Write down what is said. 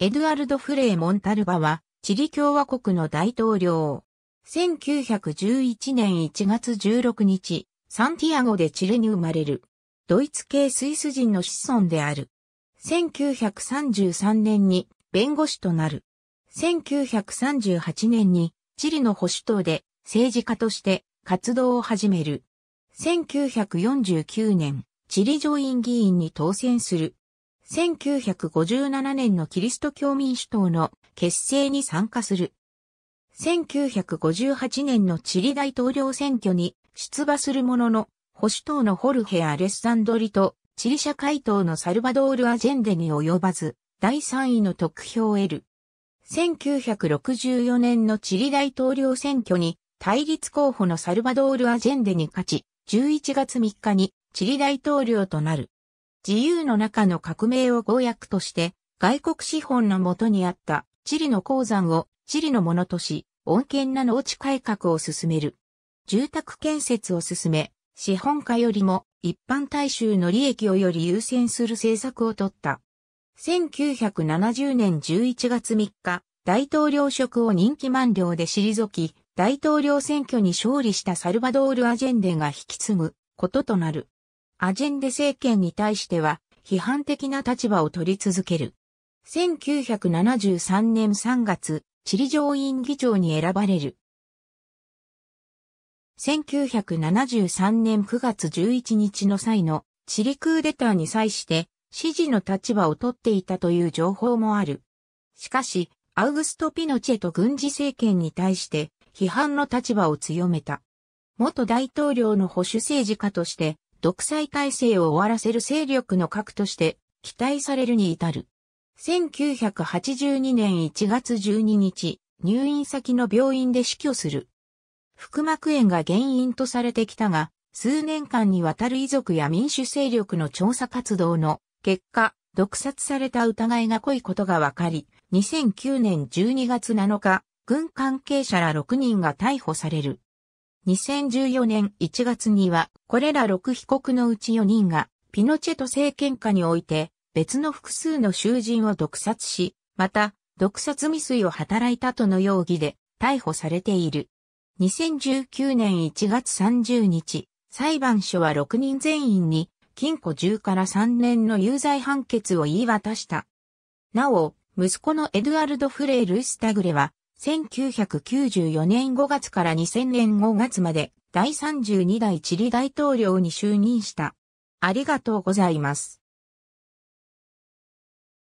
エドゥアルド・フレー・モンタルバは、チリ共和国の大統領。1911年1月16日、サンティアゴでチリに生まれる。ドイツ系スイス人の子孫である。1933年に弁護士となる。1938年にチリの保守党で政治家として活動を始める。1949年、チリ上院議員に当選する。1957年のキリスト教民主党の結成に参加する。1958年のチリ大統領選挙に出馬するものの、保守党のホルヘ・アレッサンドリと、チリ社会党のサルバドール・アジェンデに及ばず、第3位の得票を得る。1964年のチリ大統領選挙に、対立候補のサルバドール・アジェンデに勝ち、11月3日にチリ大統領となる。自由の中の革命を公約として、外国資本のもとにあった地理の鉱山を地理のものとし、穏健な農地改革を進める。住宅建設を進め、資本家よりも一般大衆の利益をより優先する政策をとった。1970年11月3日、大統領職を任期満了で退き、大統領選挙に勝利したサルバドール・アジェンデが引き継ぐこととなる。アジェンデ政権に対しては批判的な立場を取り続ける。1973年3月、チリ上院議長に選ばれる。1973年9月11日の際のチリクーデターに際して支持の立場を取っていたという情報もある。しかし、アウグスト・ピノチェと軍事政権に対して批判の立場を強めた。元大統領の保守政治家として独裁体制を終わらせる勢力の核として期待されるに至る。1982年1月12日、入院先の病院で死去する。腹膜炎が原因とされてきたが、数年間にわたる遺族や民主勢力の調査活動の結果、毒殺された疑いが濃いことが分かり、2009年12月7日、軍関係者ら6人が逮捕される。2014年1月には、これら6被告のうち4人が、ピノチェト政権下において、別の複数の囚人を毒殺し、また、毒殺未遂を働いたとの容疑で、逮捕されている。2019年1月30日、裁判所は6人全員に、禁錮10から3年の有罪判決を言い渡した。なお、息子のエドゥアルド・フレイ・ル・スタグレは、1994年5月から2000年5月まで第32代チリ大統領に就任した。ありがとうございます。